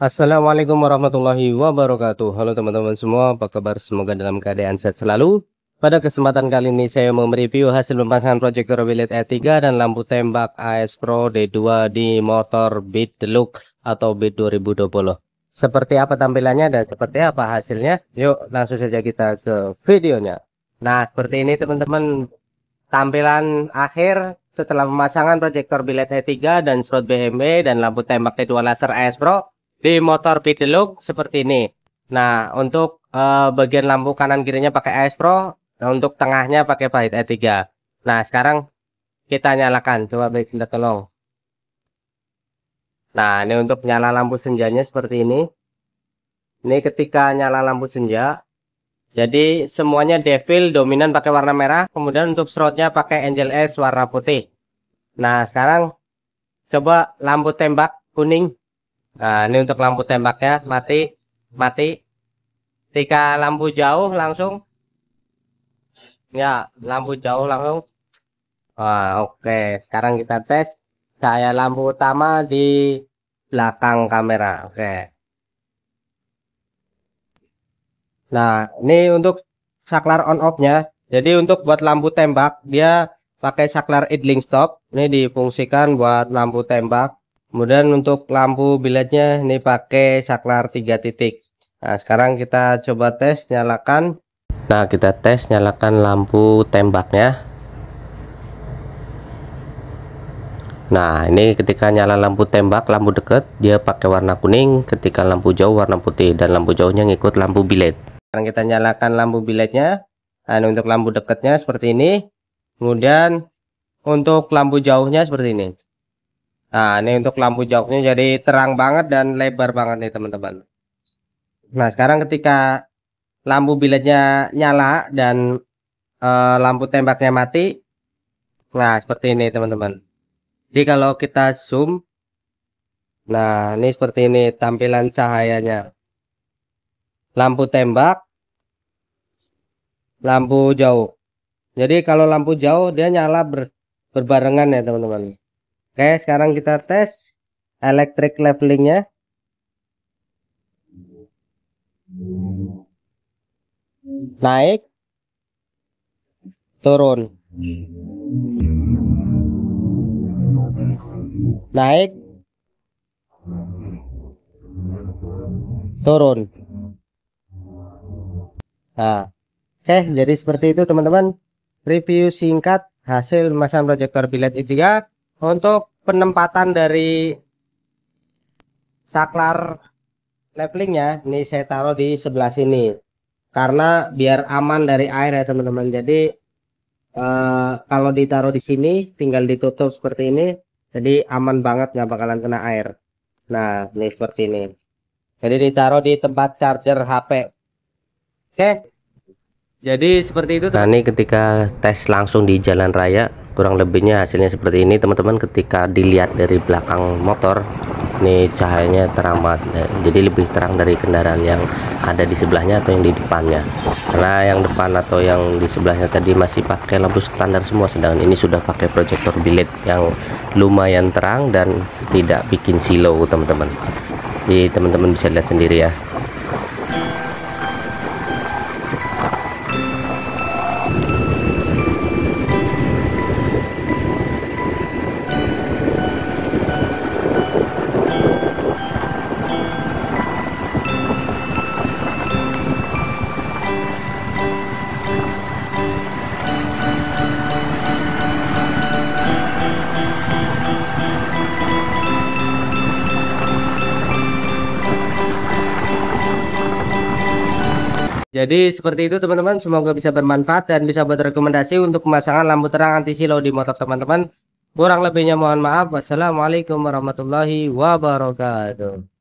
Assalamualaikum warahmatullahi wabarakatuh. Halo teman-teman semua, apa kabar? Semoga dalam keadaan sehat selalu. Pada kesempatan kali ini saya mau mereview hasil pemasangan proyektor Willet E3 dan lampu tembak AS Pro D2 di motor Beat Deluxe atau Beat 2020. Seperti apa tampilannya dan seperti apa hasilnya? Yuk langsung saja kita ke videonya. Nah seperti ini teman-teman tampilan akhir setelah pemasangan proyektor Billet E3 dan slot BMW dan lampu tembak T2 laser AS Pro di motor Pideluk seperti ini. Nah, untuk uh, bagian lampu kanan kirinya pakai AS Pro, nah, untuk tengahnya pakai pahit E3. Nah, sekarang kita nyalakan. Coba baik kita tolong. Nah, ini untuk nyala lampu senjanya seperti ini. Ini ketika nyala lampu senja. Jadi semuanya devil dominan pakai warna merah. Kemudian untuk slotnya pakai angel S warna putih. Nah, sekarang coba lampu tembak kuning Nah, ini untuk lampu tembaknya mati, mati. Ketika lampu jauh langsung ya, lampu jauh langsung. Wah, oke. Sekarang kita tes saya lampu utama di belakang kamera. Oke. Nah, ini untuk saklar on off-nya. Jadi untuk buat lampu tembak, dia pakai saklar idling stop. Ini difungsikan buat lampu tembak. Kemudian untuk lampu biletnya ini pakai saklar 3 titik. Nah, sekarang kita coba tes nyalakan. Nah, kita tes nyalakan lampu tembaknya. Nah, ini ketika nyala lampu tembak, lampu dekat dia pakai warna kuning, ketika lampu jauh warna putih dan lampu jauhnya ngikut lampu bilet. Sekarang kita nyalakan lampu biletnya. Dan untuk lampu dekatnya seperti ini. Kemudian untuk lampu jauhnya seperti ini. Nah, ini untuk lampu joknya jadi terang banget dan lebar banget nih teman-teman. Nah, sekarang ketika lampu biletnya nyala dan e, lampu tembaknya mati, nah seperti ini teman-teman. Jadi kalau kita zoom, nah ini seperti ini tampilan cahayanya. Lampu tembak, lampu jauh. Jadi kalau lampu jauh dia nyala ber, berbarengan ya teman-teman. Oke, sekarang kita tes electric levelingnya. Naik, turun. Naik, turun. Nah, oke, jadi seperti itu teman-teman. Review singkat hasil pemasangan proyektor bilet E3 untuk penempatan dari saklar levelingnya ini saya taruh di sebelah sini karena biar aman dari air ya teman-teman jadi eh, kalau ditaruh di sini tinggal ditutup seperti ini jadi aman banget nggak bakalan kena air nah ini seperti ini jadi ditaruh di tempat charger HP oke okay jadi seperti itu nah ini ketika tes langsung di jalan raya kurang lebihnya hasilnya seperti ini teman-teman ketika dilihat dari belakang motor ini cahayanya terang banget nah, jadi lebih terang dari kendaraan yang ada di sebelahnya atau yang di depannya karena yang depan atau yang di sebelahnya tadi masih pakai lampu standar semua sedangkan ini sudah pakai proyektor bilet yang lumayan terang dan tidak bikin silau teman-teman jadi teman-teman bisa lihat sendiri ya Jadi seperti itu teman-teman, semoga bisa bermanfaat dan bisa buat rekomendasi untuk pemasangan lampu terang anti silau di motor teman-teman. Kurang lebihnya mohon maaf. Wassalamualaikum warahmatullahi wabarakatuh.